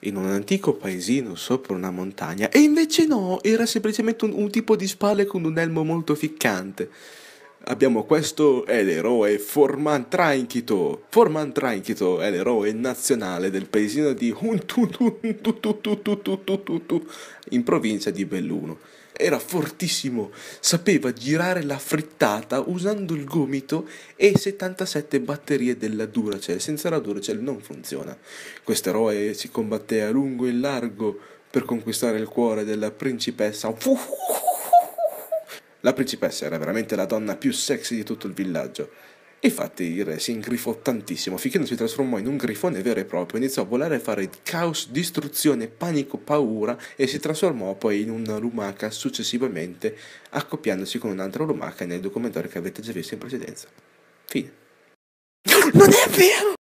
in un antico paesino sopra una montagna, e invece no, era semplicemente un, un tipo di spalle con un elmo molto ficcante. Abbiamo questo, è l'eroe Forman Tranchito. Forman Tranchito è l'eroe nazionale del paesino di in provincia di Belluno. Era fortissimo, sapeva girare la frittata usando il gomito e 77 batterie della Duracell. Senza la Duracell non funziona. Questo eroe si combatté a lungo e largo per conquistare il cuore della principessa. Fuh! La principessa era veramente la donna più sexy di tutto il villaggio. Infatti il re si ingrifò tantissimo finché non si trasformò in un grifone vero e proprio, iniziò a volare e fare caos, distruzione, panico, paura e si trasformò poi in una lumaca successivamente, accoppiandosi con un'altra lumaca nel documentario che avete già visto in precedenza. Fine. Non è vero!